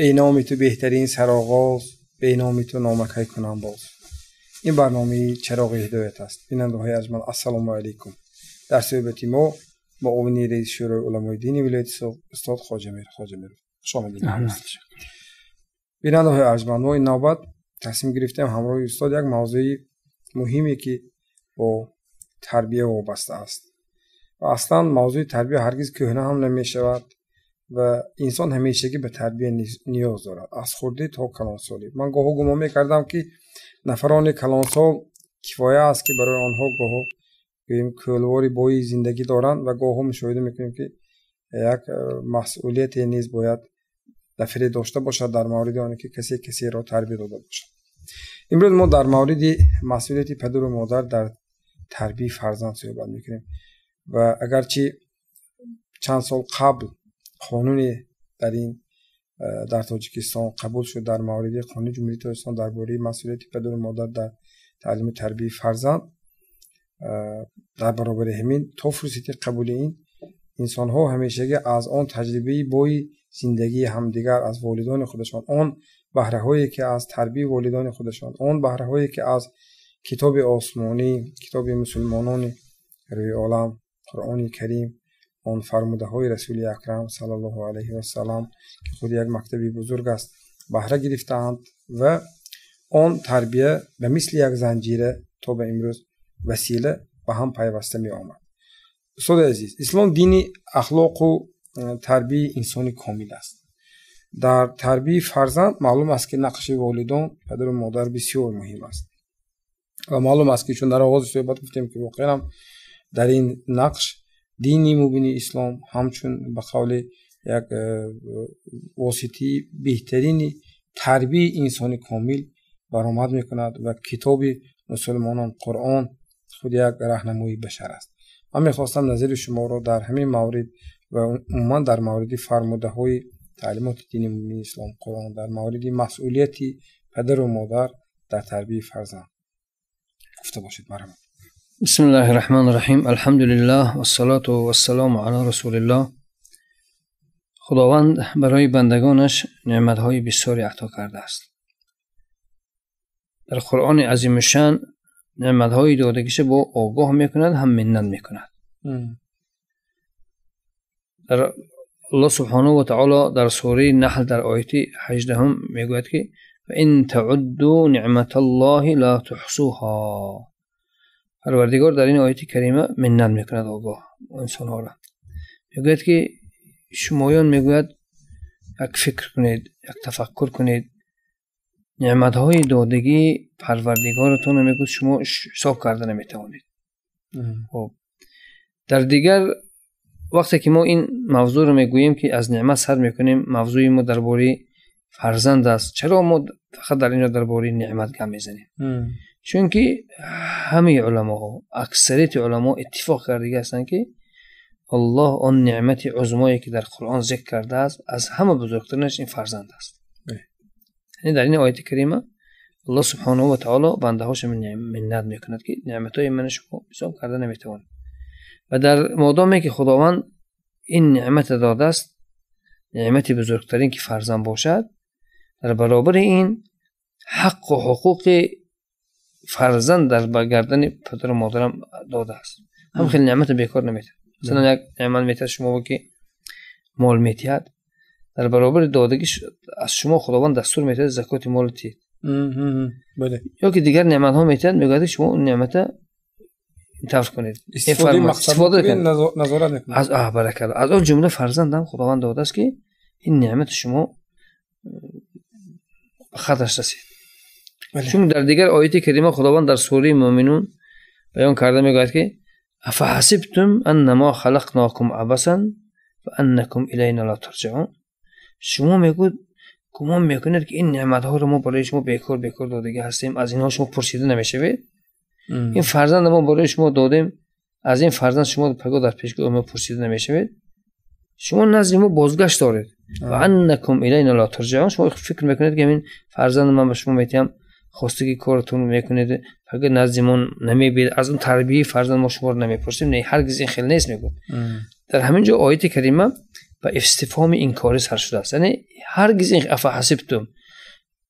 ای نام تو بهترین سرآغاز به نام تو نامکای کنم باز این برنامه چراغ هدایت است بیننده های ارجمند السلام علیکم در صحبت ما با اونی رئیس شورای علمای دین ولایت استاد خواجه میر خواجه میر شما بیننده های ارجمند ما این نوبت تصمیم گرفتیم همراه استاد یک موضوع مهمی که با تربیه وابسته است و اصلا موضوع تربیه هرگز کهنه هم نمی شود و انسان همیشگی به تربیه نیاز دارد از خورده تا سالی من گاهو گمان کردم که نفران سال کفایه است که برای آنها گاهو بیم کلواری بایی زندگی دارند و گاهو مشاهده میکنیم که یک مسئولیت نیز باید دفعه داشته باشد در مورد آنی که کسی کسی را تربیه داده باشد امروز ما در مورد مسئولیت پدر و مادر در تربیه فرزند صحبت میکنیم و اگرچه چند سال قبل قانونی در این در تاجیکستان قبول شد در مورد قانون جمهوری تاجیکستان درباره مسئولیت پدر و مادر در تعلیم تربیت فرزند در برابر همین تا فرصت قبول این انسان ها همیشه از آن تجربه بای زندگی همدیگر از والدان خودشان آن بهره هایی که از تربیه والدان خودشان آن بهره هایی که از کتاب آسمانی کتاب مسلمانان روی عالم قرآن کریم он фармудаҳои расули акрам салаллоҳу алайҳи васалам ки худ як мактаби бузург аст баҳра гирифтаанд ва он тарбия ба мисли як занҷира то ба имрӯз васила ба ҳам пайваста меомад устоди азиз ислом дини ахлоқу э, тарбияи инсони комил аст дар тарбияи фарзанд маълум аст ки нақши волидон падару модар бисёр муҳим аст ва маълум аст ки чун дар оғози суҳбат гуфтем ки воқеан дар ин нақш دینی مبینی اسلام همچون به قول یک واسطی بهترین تربیه انسان کامل برآمد میکند و کتاب مسلمانان قرآن خود یک راهنمایی بشر است من میخواستم نظر شما را در همین مورد و عموما در مورد فرموده های تعلیمات دینی مبین اسلام قرآن در مورد مسئولیتی پدر و مادر در تربیه فرزند گفته باشید مرحبا بسم الله الرحمن الرحيم الحمد لله والصلاة والسلام على رسول الله خداوند برای بندگانش های بسیاری عطا کرده است در قرآن عظیم نعمت های داده که با آگاه میکند هم منت میکند در الله سبحانه و تعالی در سوره نحل در آیت 18 هم میگوید که و ان تعدوا نعمت الله لا تحصوها پروردگار در این آیت کریمه منت میکند آگاه انسان ها را میگوید که شمایان میگوید یک فکر کنید یک تفکر کنید نعمت های دادگی پروردگارتون میگوید شما حساب کرده نمیتوانید خب در دیگر وقتی که ما این موضوع رو میگوییم که از نعمت سر میکنیم موضوعی ما درباره фарзанд аст чаро мо фақат дар инҷо дар бораи неъмат гап мезанем чунки ҳамаи уламоҳо аксарияти уламо иттифоқ кардаги ҳастанд ки аллоҳ он неъмати узмое ки дар қуръон зикр кардааст аз ҳама бузургтарнаш ин фарзанд аст э. дар ин ояти карима алло субҳанаҳу ватаоло бандаҳоша миннат мекунад ки неъматҳои мана шумо ҳисоб карда наметавон ва дар модоме ки худованд ин неъмате додааст неъмати бузургтарин ки фарзанд бошад در برابر این حق و حقوق فرزند در بگردن پدر و مادرم داده است هم خیلی نعمت بیکار نمیده مثلا یک نعمت میتید شما که مال میتید در برابر دادگی از شما خداوند دستور میتید زکات مال تید بله. یا که دیگر نعمت ها میتید میگوید شما اون نعمت تفر کنید استفاده کنید نظارت از آه از اون جمله فرزندم خداوند داده است که این نعمت شما خطش رسید بله. چون در دیگر آیت کریمه خداوند در سوره مؤمنون بیان کرده میگوید که افحسبتم انما خلقناکم عبسا و انکم الینا لا ترجعون شما میگوید گمان میکنید که این نعمت ها رو ما برای شما بیکار بیکار دادگی هستیم از اینها شما پرسیده نمیشوید این فرزند ما برای شما دادیم از این فرزند شما پگاه در پیشگاه ما پرسیده نمیشوید شما نزد ما بازگشت دارید و انکم الینا لا ترجعون شما فکر میکنید که من فرزند من به شما میتیم خواستگی کارتون میکنید اگر نزد من نمیبید از اون تربیه فرزند ما شما رو نمیپرسیم نه هرگز این خیلی نیست میگون در همینجا آیت کریمه به استفهام انکاری سر شده است یعنی هرگز این حسبتم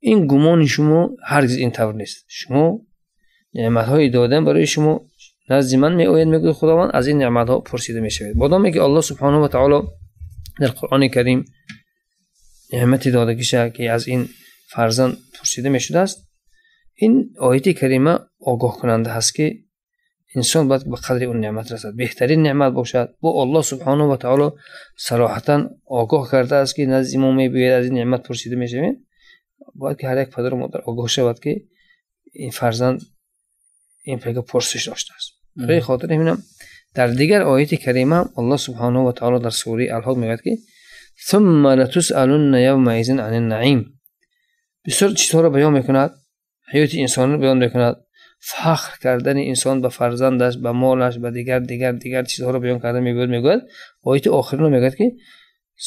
این گمان شما هرگز این طور نیست شما نعمت های دادن برای شما نزد من می آید خداوند از این نعمت ها پرسیده می شود بادامه که الله سبحانه و تعالی در قرآن کریم نعمتی داده کشه که از این فرزند پرسیده می شده است این آیت کریمه آگاه کننده هست که انسان باید به قدر اون نعمت رسد بهترین نعمت باشد با الله سبحانه و تعالی صراحتا آگاه کرده است که نزد امام می از این نعمت پرسیده می شوید باید که هر یک پدر و مادر آگاه شود که این فرزند این پیگه پرسش داشته است به خاطر همینم дар дигар ояти карима алло субҳанаҳу ватаоло дар сураи алҳоб мегӯяд ки сумма латусалунна явмаизин ан наим бисёр чизҳоро баён мекунад ҳаёти инсонро баён мекунад фахр кардани инсон ба фарзандаш ба молаш ба дигар дигар дигар чизҳоро баён карда мебиёд мегӯяд ояти охирино мегӯяд ки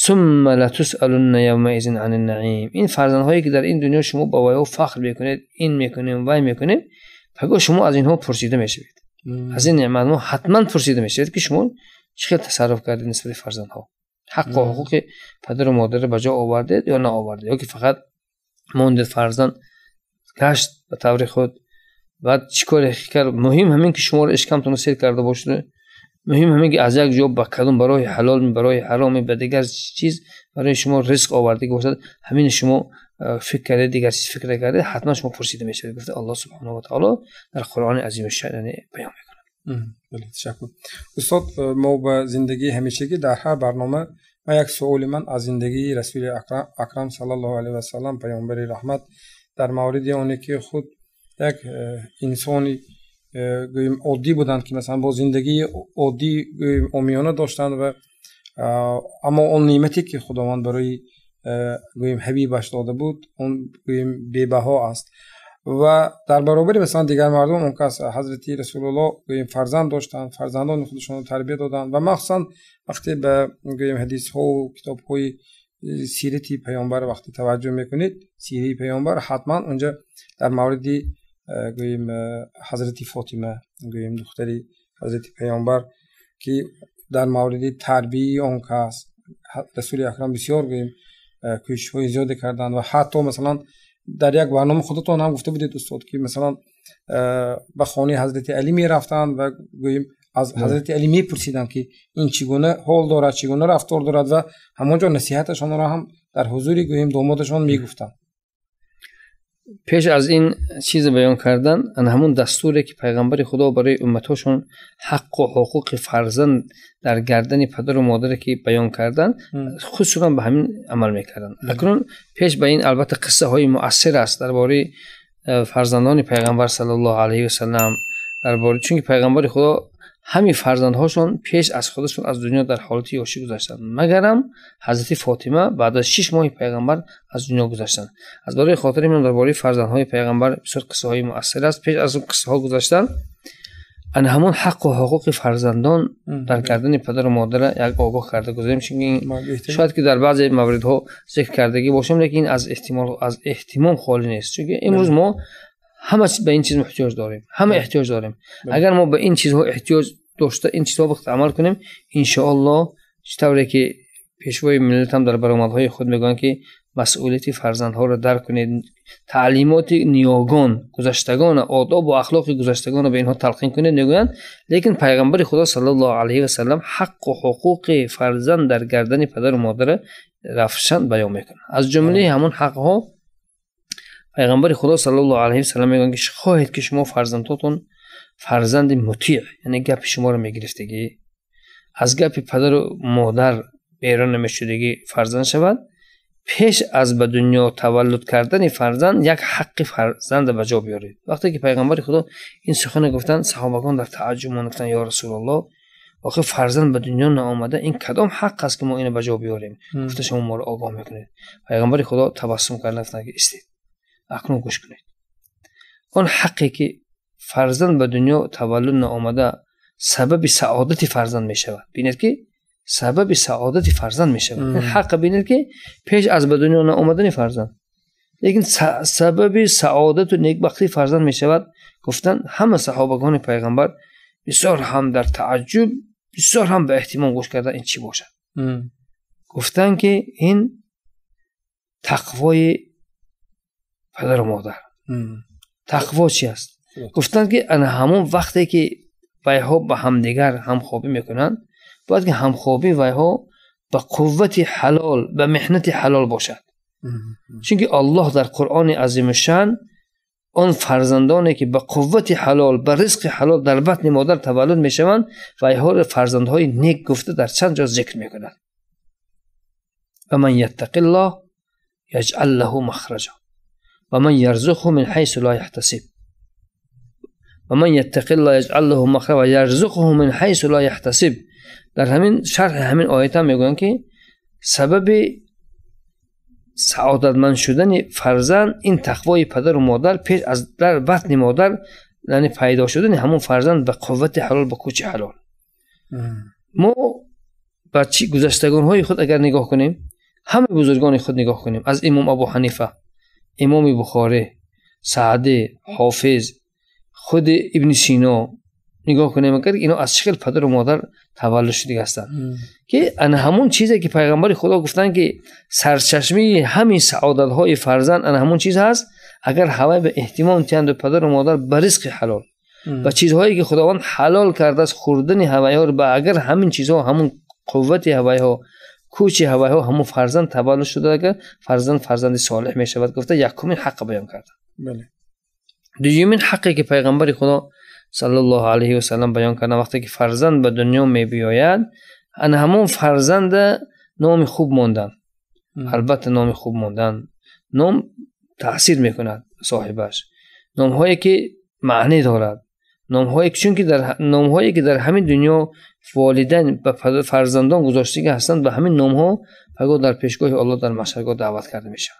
сумма латусалунна явмаизин ан наим ин фарзандҳое ки дар ин дунё шумо ба вайо фахр мекунед ин мекунем вай мекунем пагоҳ шумо аз инҳо пурсида мешавед از این نعمت ما حتما پرسیده میشه که شما چه تصرف کردید نسبت فرزندها حق و حقوق پدر و مادر به جا آوردید یا نه آوردید یا که فقط موند فرزند گشت به طور خود بعد چیکار کرد مهم همین که شما رو اشکمتون کرده باشه مهم همین که از یک جا با برای حلال برای حرام به دیگر چیز برای شما ریسک آورده که باشد همین شما فکر کرده دیگر چیز فکر کرده حتما شما پرسیده میشه گفته الله سبحانه و تعالی در قرآن عظیم پیام بیان میکنه بله تشکر استاد ما به زندگی که در هر برنامه ما یک سؤال من از زندگی رسول اکرم, صلی الله علیه و سلم پیامبر رحمت در مورد اونه که خود یک انسانی عادی بودند که مثلا با زندگی عادی گویم امیانه داشتند و اما اون نعمتی که خداوند برای Э, гӯем ҳабибаш дода буд он гӯем бебаҳо аст ва дар баробари масалан дигар мардум он кас ҳазрати расулулло гӯем фарзанд доштанд фарзандони худашонро тарбия доданд ва махсусан вақте ба гӯем ҳадисҳоу китобҳои э, сирати паёнбар вақте таваҷҷӯҳ мекунед сираи паёнбар ҳатман онҷа дар мавриди э, гӯем ҳазрати фотима гӯем духтари ҳазрати паёнбар ки дар мавриди тарбияи он кас расули акрам бисёр гӯем Э, кӯшишҳои зиёде карданд ва ҳатто масалан дар як барнома худатон ҳам гуфта будед устод ки масалан э, ба хонаи ҳазрати алӣ мерафтанд ва гӯем аз ҳазрати алӣ мепурсиданд ки ин чӣ гуна ҳол дорад чӣ гуна рафтор дорад ва ҳамон ҷо насиҳаташонро ҳам дар ҳузури гӯем домодашон мегуфтанд پیش از این چیز بیان کردن ان همون دستوری که پیغمبر خدا برای امتاشون حق و حقوق فرزند در گردن پدر و مادر که بیان کردن خصوصا به همین عمل میکردن اکنون پیش به این البته قصه های مؤثر است درباره فرزندان پیغمبر صلی الله علیه و سلم درباره چون پیغمبر خدا همین فرزندهاشون پیش از خودشون از دنیا در حالت یوشی گذشتند مگرم حضرت فاطمه بعد از 6 ماه پیغمبر از دنیا گذاشتن از برای خاطر من باری فرزندهای پیغمبر بسیار قصه های مؤثر است پیش از اون قصه ها گذاشتن ان همون حق و حقوق فرزندان در کردن پدر و مادر یک آگاه کرده گذاریم چون شاید که در بعضی ها ذکر کردگی باشیم لیکن از احتمال از احتمال خالی نیست چون امروز ما ҳама ба ин чиз муҳтоҷ дорем ҳама эҳтиёҷ дорем агар мо ба ин чизҳо эҳтиёҷ дошта ин чизҳо вақт амал кунем иншоаллоҳ чӣ тавре ки пешвои миллатам дар баромадҳои худ мегӯянд ки масъулияти фарзандҳоро дарк кунед таълимоти ниёгон гузаштагона одобу ахлоқи гузаштагонро ба инҳо талқин кунед мегӯянд лекин пайғамбари худо салаллоалаи васалам ҳаққу ҳуқуқи фарзанд дар гардани падару модара равшан баён мекунад аз ҷумлаи ҳамон ҳақҳо پیغمبر خدا صلی الله علیه و سلم میگن که خواهید که شما فرزندتون فرزند مطیع یعنی گپ شما رو میگرفتگی از گپ پدر و مادر بیرون نمیشودگی فرزند شود پیش از به دنیا تولد کردن فرزند یک حق فرزند به جا بیارید وقتی که پیغمبر خدا این سخن گفتن صحابگان در تعجب گفتن یا رسول الله آخه فرزند به دنیا نامده این کدام حق است که ما اینو به جا بیاریم گفته شما ما رو آگاه میکنید پیغمبر خدا تبسم کرد گفتن اکنون گوش کنید اون حقی که فرزند به دنیا تولد نامده سبب سعادت فرزند می شود بینید که سبب سعادت فرزند می شود حق بینید که پیش از به دنیا نامدن فرزند لیکن سبب سعادت و نیکبختی فرزند می شود گفتن همه صحابگان پیغمبر بسیار هم در تعجب بسیار هم به احتمال گوش کردن این چی باشد گفتن که این تقوای پدر و مادر تقوا چی است گفتن که ان همون وقتی که ویها به همدیگر همخوابی میکنند باید که همخوابی ویها به قوت حلال به محنت حلال باشد چون که الله در قرآن عظیم شن آن فرزندانی که به قوت حلال به رزق حلال در بطن مادر تولد میشوند و فرزندهای نیک گفته در چند جا ذکر میکنند و من یتق الله یجعل له مخرجا و من یرزقه من حیث لا یحتسب و من یتقی الله یجعل له مخرجا و یرزقه من حیث لا یحتسب در همین شرح همین آیت هم که سبب سعادتمند شدن فرزند این تقوای پدر و مادر پیش از در بطن مادر یعنی پیدا شدن همون فرزند به قوت حلال به کوچه حلال ما گذشته گذشتگان های خود اگر نگاه کنیم همه بزرگانی خود نگاه کنیم از امام ابو حنیفه امام بخاره سعده حافظ خود ابن سینا نگاه کنیم اگر اینا از شکل پدر و مادر تولد شده هستن که ان همون چیزی که پیغمبر خدا گفتن که سرچشمه همین سعادت های فرزند ان همون چیز هست اگر هوای به احتمام تیند و پدر و مادر به رزق حلال و چیزهایی که خداوند حلال کرده است خوردن هوای ها به اگر همین چیزها همون قوت هوای ها کوچی هوای ها همون فرزند تولد شده اگر فرزند فرزند صالح می شود گفته یکمین حق بیان کرده بله دویمین حقی که پیغمبر خدا صلی الله علیه و سلم بیان کرده وقتی که فرزند به دنیا می بیاید ان همون فرزند نام خوب موندن البته نام خوب موندن نام تاثیر میکند صاحبش نام هایی که معنی دارد نام هایی چون که در نام هایی که در همین دنیا والدین به فرزندان گذاشته که هستند به همین نام ها فقط در پیشگاه الله در محشرگاه دعوت کرده می شود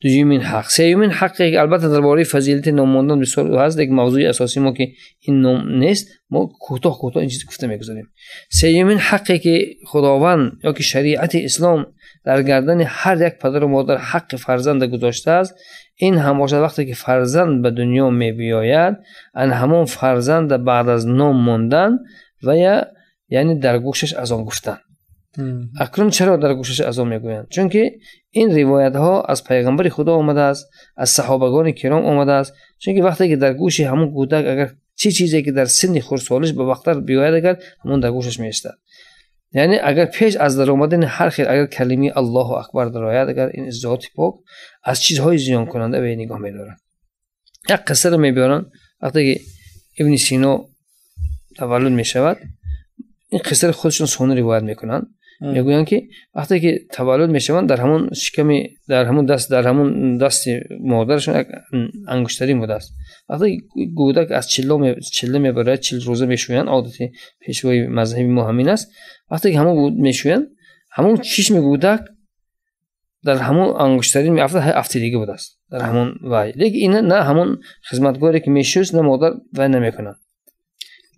دویمین حق سیومین حق البته در باره فضیلت ناماندن بسیار هست یک موضوع اساسی ما که این نام نیست ما کوتاه کوتاه این چیز گفته میگذاریم سیومین حقی که خداوند یا که شریعت اسلام در گردن هر یک پدر و مادر حق فرزند گذاشته است این هم باشد وقتی که فرزند به دنیا می بیاید ان همون فرزند بعد از نام ماندن و یا یعنی در گوشش از آن گفتن اکنون چرا در گوشش از آن میگویند چون که این روایت ها از پیغمبر خدا آمده است از صحابگان کرام آمده است چون که وقتی که در گوش همون کودک اگر چی چیزی که در سن خردسالیش به وقت بیاید اگر همون در گوشش میشتد یعنی اگر پیش از در آمدن هر خیر اگر کلمی الله اکبر در آید اگر این ذات پاک از چیزهای زیان کننده به نگاه میدارند یک قصه رو میبیارن وقتی که ابن سینا تولد می شود این قصه خودشون سونه روایت میکنن میگویند که وقتی که تولد میشوند در همون شکم در همون دست در همون دست مادرشون انگشتری بوده است وقتی گودک از چله می چله میبرد چل روزه میشویند عادت پیشوای مذهبی ما همین است وقتی که همون میشویند همون چشم گودک در همون انگشتری میافته هفته دیگه بوده است در همون وای لیکن این نه همون خدمتگاری که میشوس نه مادر و نمیکنند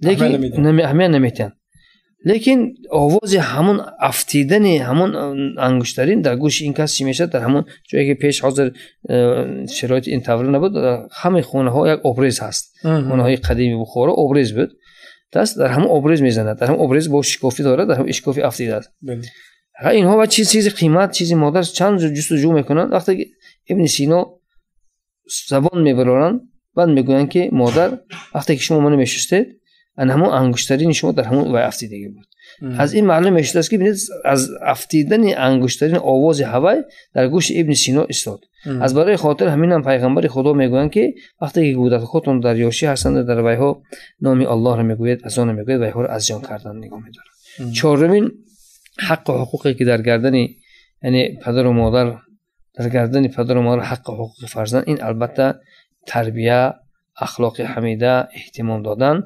лекин аҳамият намедиҳанд лекин овози ҳамон афтидани ҳамон э, ангуштарин дар гӯши ин кас чӣ мешавад дар ҳамон ҷое ки пеш ҳозир э, шароити ин тавра набуд э, ҳама хонаҳо як обрез ҳаст хонаҳои қадими бухоро обрез буд дас дар ҳамон обрез мезанад дар ҳамон обрез бо шикофӣ дорад дар ҳамон шикофӣ афтидааст инҳо ва чизи қимат чизи модар чанд ҷустуҷӯ мекунанд вақте ибни сино забон мебароранд баъд мегӯянд ки модар вақте ки шумо мано мешустед همون انگشترین شما در همون وای افتیدگی بود از این معلوم میشد است که از افتیدن انگشترین آواز هوای در گوش ابن سینا استاد از برای خاطر همین هم پیغمبر خدا میگویند که وقتی که گودت خودتون در یاشی هستند در ها نامی الله را میگوید از آن میگوید ها را از جان کردن نگاه میدارد چهارمین حق و حقوقی که در گردن یعنی پدر و مادر در گردن پدر و مادر حق و حقوق فرزند این البته تربیه اخلاق حمیده احتمام دادن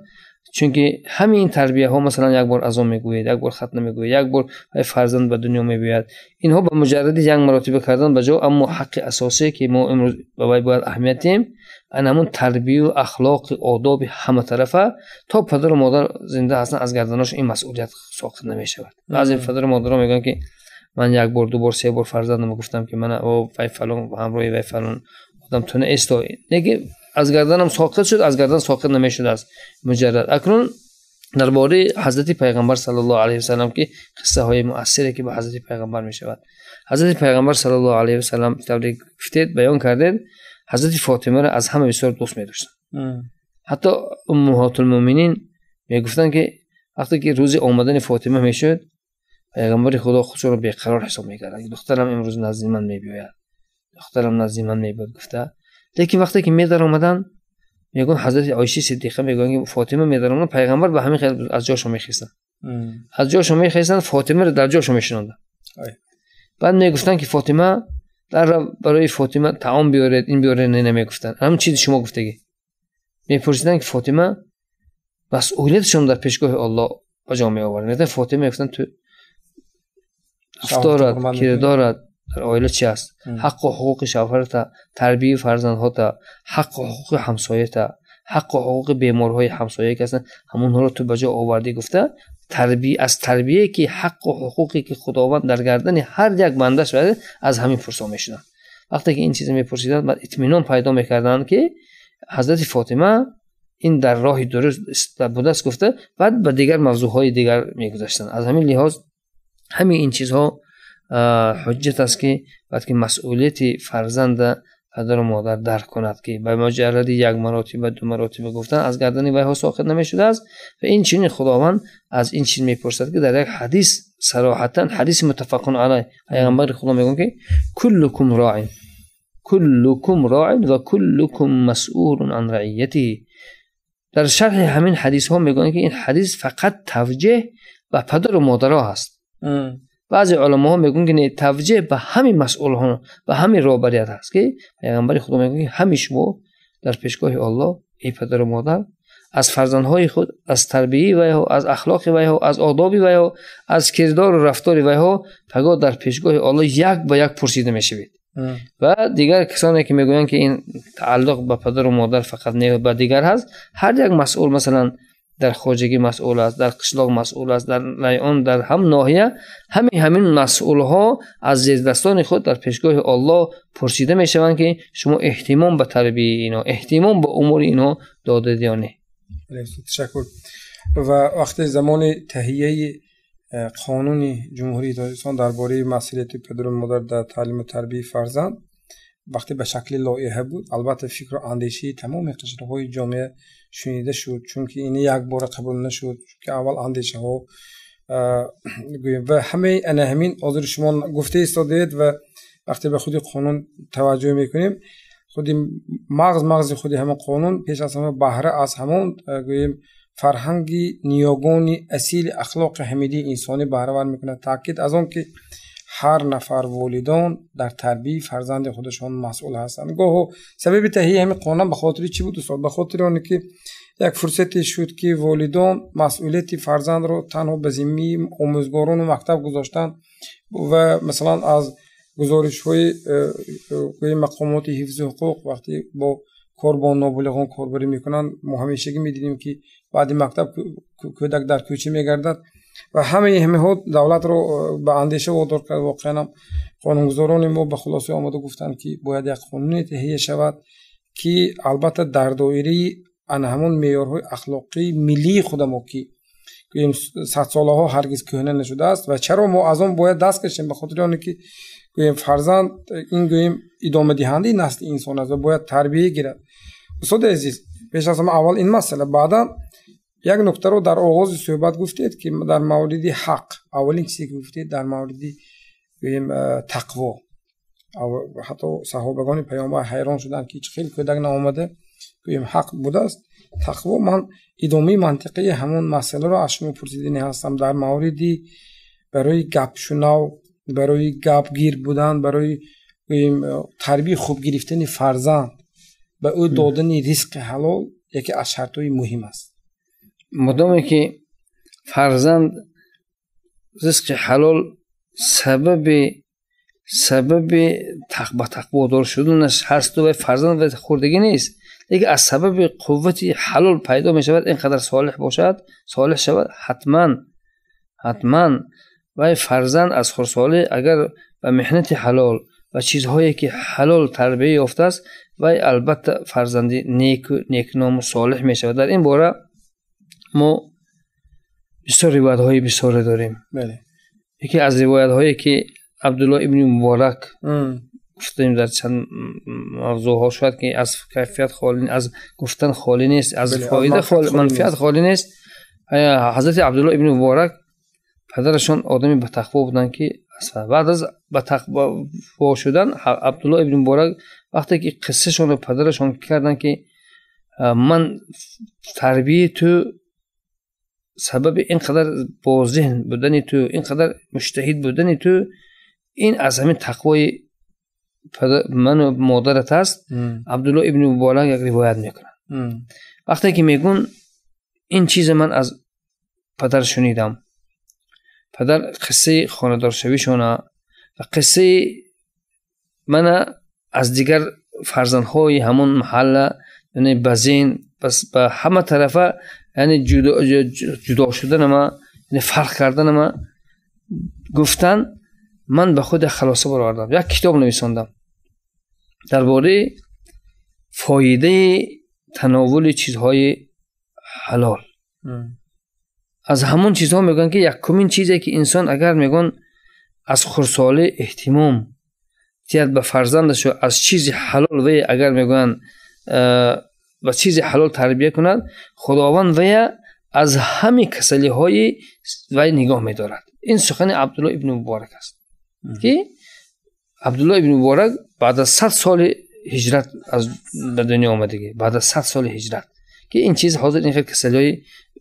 چونکه همین این تربیه ها مثلا یک بار از میگوید یک بار خط میگوید یک بار فرزند به دنیا میبیاد اینها به مجرد یک مراتب کردن به جا اما حق اساسی که ما امروز به وای باید اهمیتیم ان همون تربیه و اخلاق آداب همه طرفه تا پدر و مادر زنده هستن از گردناش این مسئولیت ساخته نمیشود شود پدر و مادر میگن که من یک بار دو بار سه بار فرزندم گفتم که من او فلان همراه وی فلان خودم تو نه نگه аз гарданам соқит шуд аз гардан соқит намешудааст муҷаррад акнун дар бораи ҳазрати пайғамбар сало васалам ки қиссаҳои муассире ки ба ҳазрати пайғамбар мешавад ҳазрати пайғамбар сало васалам тавре гуфтед баён кардед ҳазрати фотимаро аз ҳама бисёр дӯст медоштанд ҳатто умуҳотулмуъминин мегуфтанд ки вақте ки рӯзи омадани фотима мешуд пайғамбари худо худшро беқарор ҳисоб мекардан духтарам имрӯз назди ман мебиёяд духтарам назди ман мебиёд гуфта لیکن وقتی که می در اومدن میگن حضرت عایشه صدیقه می که فاطمه می در پیغمبر به همین خیلی از می میخیسن از می میخیسن فاطمه رو در می میشنوندن بعد میگفتن که فاطمه در برای فاطمه تعام بیارید این بیارید نه نمیگفتن هم چیزی شما گفتگی میپرسیدن که فاطمه شما در پیشگاه الله به جا می آوردن فاطمه گفتن تو افتارت که دارد оила чи аст ҳаққу ҳуқуқи шавҳарта тарбияи фарзандҳота ҳаққу ҳуқуқи ҳамсоята ҳаққу ҳуқуқи бемориҳои ҳамсоя ки ҳастанд ҳамонҳоро ту ба ҷо оварди гуфта аз тарбияе ки ҳаққу ҳуқуқе ки худованд дар гардани ҳар як бандаш ва аз ҳамин пурсо мешуданд вақте ки ин чиза мепурсиданд бад итминон пайдо мекарданд ки ҳазрати фотима ин дар роҳи дуруст будаст гуфта баъд ба дигар мавзӯъҳои дигар мегузаштанд аз ҳамин лиҳоз ҳамин ин чизҳо حجت است که وقتی که مسئولیت فرزند پدر و مادر درک کند که به مجرد یک و دو مراتب گفتن از گردن وی ها نمی شده است و این چنین خداوند از این می میپرسد که در یک حدیث صراحتا حدیث متفقون علی پیغمبر خدا میگن که کلکم راعی کلکم راعی و کلکم مسئول عن رعیتی. در شرح همین حدیث ها میگن که این حدیث فقط توجه و پدر و ها هست баъзе олмоҳо мегӯянд ки таҷҷеҳ ба ҳамин масъулҳо ба ҳамин роҳбарият аст ки пайғамбари худо мегӯяд ки ҳами шумо дар пешгоҳи оллоҳ эй падару модар аз фарзандҳои худ аз тарбияи вайҳо аз ахлоқи вайҳо аз одоби вайҳо аз кирдору рафтори вайҳо пагоҳ дар пешгоҳи оллоҳ як ба як пурсида мешавед ва дигар касоне ки мегӯянд ки ин тааллуқ ба падару модар фақат ба дигар ҳаст ҳар як масъул масалан در خواجگی مسئول است در قشلاق مسئول است در لیان در هم ناحیه همین همین مسئول ها از زیردستان خود در پیشگاه الله پرسیده می شوند که شما احتمام به تربیه اینا احتمام به امور اینا داده دیانه تشکر و وقت زمان تهیه قانون جمهوری تاجیکستان درباره مسئولیت پدر و مادر در تعلیم و تربیه فرزند وقتی به شکل لایحه بود البته فکر و اندیشه تمام قشرهای جامعه شنیده شد چون که این یک بار قبول نشد که اول اندیشه ها و همه این همین حاضر شما گفته استادید و وقتی به خودی قانون توجه میکنیم خودی مغز مغز خودی همه قانون پیش از همه بهره از همون گوییم فرهنگی نیاگونی اصیل اخلاق حمیدی انسانی بهره ور میکنه تاکید از اون که ҳар нафар волидон дар тарбияи фарзанди худашон масъул ҳастанд гоҳо сабаби таҳии ҳамин қонун ба хотири чӣ буд устод ба хотири оне ки як фурсате шуд ки волидон масъулияти фарзандро танҳо ба зиммии омӯзгорону мактаб гузоштанд ва масалан аз гузоришҳои э, э, мақомоти ҳифзи ҳуқуқ вақте бо кор бо ноболиғон корборӣ мекунанд мо ҳамешагӣ медидем ки баъди мактаб кӯдак дар кӯча мегардад ва ҳамаи ҳамиҳо давлатро э, ба андеша водор кард воқеанам қонунгузорони мо ба хулосаи омада гуфтанд ки бояд як қонуне таҳия шавад ки албатта дар доираи ана ҳамон меъёрҳои ахлоқии миллии худамо ки гӯем садсолаҳо ҳаргиз кӯҳна нашудааст ва чаро мо аз он бояд даст кашем ба хотири оне ки гӯем фарзанд ин гӯем идомадиҳандаи насли инсон аст ва бояд тарбия гирад устоди азиз пеш аз ҳама аввал ин масъала баъдан یک نکته رو در آغاز صحبت گفتید که در مورد حق اولین چیزی که گفتید در مورد بیم تقوا او حتی صحابگان پیامبر حیران شدند که چه خیلی کودک نامده حق بوده است تقوا من ادامه منطقی همون مسئله رو از شما پرسیدین هستم در مورد برای گپ شنو برای گپ گیر بودن برای تربیت خوب گرفتن فرزند به او دادن ریسک حلال یکی از شرطهای مهم است مادامی که فرزند رزق حلال سبب سبب تقبه دار شدنش هست و فرزند و خوردگی نیست لیکن از سبب قوت حلال پیدا می شود اینقدر صالح باشد صالح شود حتما حتما و فرزند از خورساله اگر به محنت حلال و چیزهایی که حلال تربیه یافته است و البته فرزندی نیک نام صالح می شود در این باره мо бисёр ривоятҳои бисёре дорем яке аз ривоятҳое ки абдулло ибни муборак гуфтем дар чанд мавзӯъҳо шояд ки аз кайфият холи аз гуфтан холӣ нест аз фоида манфиат холӣ нест ҳазрати абдулло ибни муборак падарашон одами батақво буданд ки баъд аз батақво шудан абдулло ибни муборак вақте ки қиссашонро падарашон кардан ки ман тарбияи ту سبب اینقدر با ذهن بودن تو اینقدر مشتهید بودنی تو این از همین تقوای من و مادرت هست عبدالله ابن مبارک یک روایت میکنه وقتی که میگون این چیز من از پدر شنیدم پدر قصه خاندار شوی و قصه من از دیگر فرزندهای همون محله یعنی بزین بس به همه طرفه یعنی جدا, جدا شدن ما یعنی فرق کردن ما گفتن من به خود خلاصه برآوردم یک کتاب نویساندم باره فایده تناول چیزهای حلال از همون چیزها میگن که یک کمین چیزی که انسان اگر میگن از خرساله احتمام تیاد به فرزندش از چیز حلال و اگر میگن و چیز حلال تربیه کند خداوند وی از همه کسلی های وی نگاه می دارد این سخن عبدالله ابن مبارک است که عبدالله ابن مبارک بعد از 100 سال هجرت از به دنیا آمدگی بعد از 100 سال هجرت که این چیز حاضر این خیلی کسلی های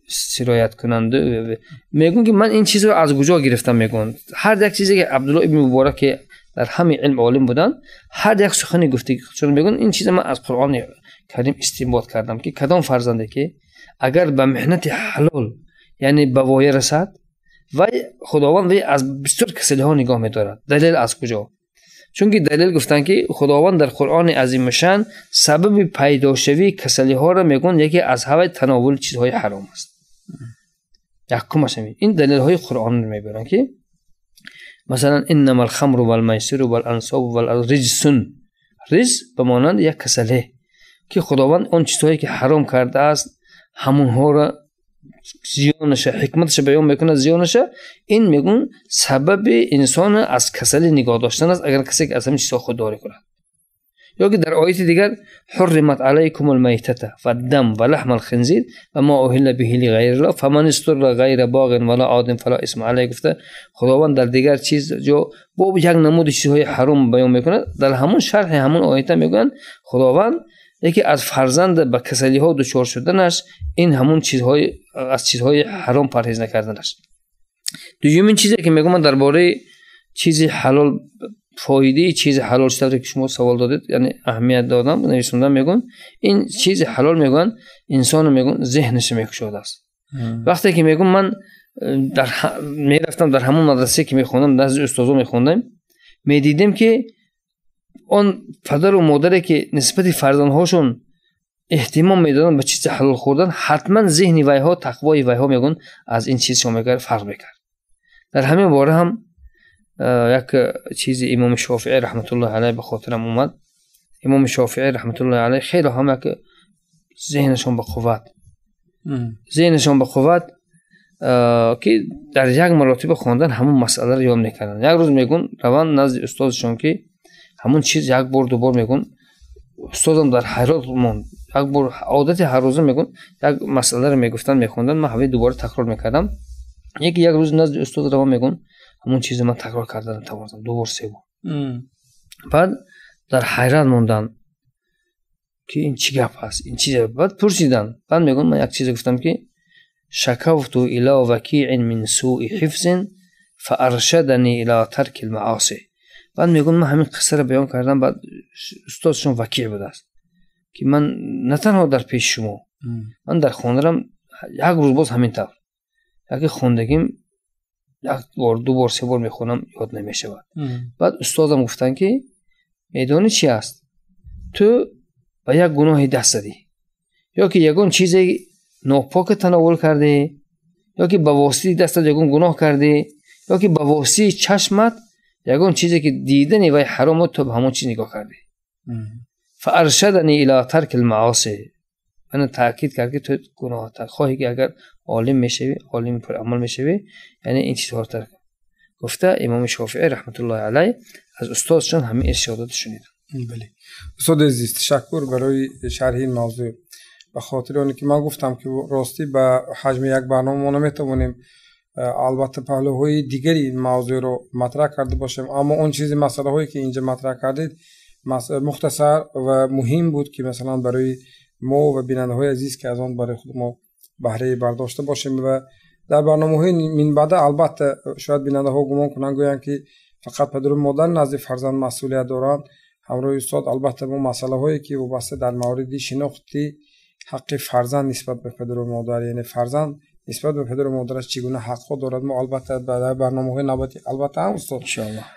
سرایت کننده میگون که من این چیز رو از کجا گرفتم میگون هر یک چیزی که عبدالله ابن مبارک در همه علم عالم بودن هر یک سخنی گفته چون میگن این چیز من از قرآن کریم استنباط کردم که کدام فرزنده که اگر به محنت حلال یعنی به وای رسد و خداوند وی از بسیار کسلی ها نگاه دارد دلیل از کجا چون که دلیل گفتن که خداوند در قرآن عظیم شان سبب پیداشوی کسلی ها را میگن یکی از هوای تناول چیزهای حرام است یک این دلیل های قرآن رو میبرن که مثلا انما الخمر و المیسر و الانصاب و به مانند یک کسله که خداوند اون چیزهایی که حرام کرده است همونها را زیانش حکمتش بیان میکنه زیانش این میگون سبب انسان از کسل نگاه داشتن است اگر کسی که از همین چیزها خودداری کند یا که در آیت دیگر حرمت علیکم المیتته و دم و لحم الخنزیر و ما اهل به غیر الله فمن استر غیر باغ ولا آدم فلا اسم علیه گفته خداوند در دیگر چیز جو با یک نمود چیزهای حرام بیان میکنه در همون شرح همون آیت میگن خداوند یکی از فرزند به کسلی ها دچار شدنش این همون چیزهای از چیزهای حرام پرهیز نکردنش دومین چیزی که میگم من درباره چیزی حلال فایده چیز حلال شده که شما سوال دادید یعنی اهمیت دادم نویسندم میگم این چیز حلال میگن انسان میگن ذهنش میکشوده است وقتی که میگم من در میرفتم در همون مدرسه که میخوندم نزد استادا میخوندم میدیدیم که он падару модаре ки нисбати фарзандҳошон эҳтимом медоданд ба чизи ҳалол хӯрдан ҳатман зеҳни вайҳо тақвои вайҳо мегун аз ин чиз шомекар фарқ мекард дар ҳамин бора ҳам э, як чизи имоми шофиӣ раҳматуллоҳ алай ба хотирам омад имоми шофиӣ раҳматуллоҳ алай хело ҳам як зеҳнашон ба қувват зеҳнашон ба қувват э, ки дар як маротиба хондан ҳамон масъаларо ёд мекарданд як рӯз мегун раванд назди устозашон ки ҳамон чиз як бор дубор мегӯм устозам дар ҳайрот монд як бор одати ҳаррӯза мегӯм як масъаларо мегуфтан мехондан ман ҳамаи дубора такрор мекардам яки як рӯз назди устод равон мегӯм ҳамон чизро ман такрор карда натавонистам дубор себор баъд дар ҳайрат мондан ки ин чӣ гап аст ин чи баъд пурсидан баъд мегӯм ман як чизе гуфтам ки шакавту ила вакиин мин суи ҳифзин фааршадани ила тарки лмаоси بعد میگم من همین قصه رو بیان کردم بعد استادشون وکیل بوده است که من نه تنها در پیش شما من در خوندرم یک روز باز همین طور یکی خوندگیم یک بار دو بار سه بار میخونم یاد نمیشه بعد بعد استادم گفتن که میدانی چی است تو به یک گناهی دست دی یا که یگون چیزی ناپاک تناول کرده یا که به واسطه دست یگون گناه کرده یا که به چشمت یگون چیزی که دیدنی وی حرام تو به همون چیز نگاه کردی فارشدنی الی ترک المعاصی من تاکید کرد که تو گناه ترک خواهی که اگر عالم میشوی عالم پر عمل میشوی یعنی این چیزها رو گفته امام شافعی رحمت الله علیه از استادشان همه ارشادات شنید بله استاد عزیز تشکر برای شرح این موضوع به خاطر اون که من گفتم که راستی به حجم یک برنامه ما نمیتونیم Э, албатта паҳлӯҳои дигари мавзӯъро матраҳ карда бошем аммо он чизи масъалаҳое ки инҷа матраҳ кардед э, мухтасар ва муҳим буд ки масалан барои мо ва бинандаҳои азиз ки аз он барои худ мо баҳраи бардошта бошем ва дар барномаҳои минбаъда албатта шояд бинандаҳо гумон кунанд гӯянд ки фақат падару модар назди фарзанд масъулият доранд ҳамроҳи устод албатта мо масъалаҳое ки вобаста дар мавриди шинохти ҳаққи фарзанд нисбат ба падару модар яъне фарзанд نسبت به پدر و مادرش چگونه خود دارد ما البته در برنامه های نباتی البته هم استاد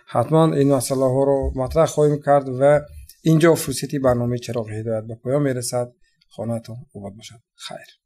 حتما این مسئله ها رو مطرح خواهیم کرد و اینجا فرصتی برنامه چراغ هدایت به پایان میرسد تو خوب باشد خیر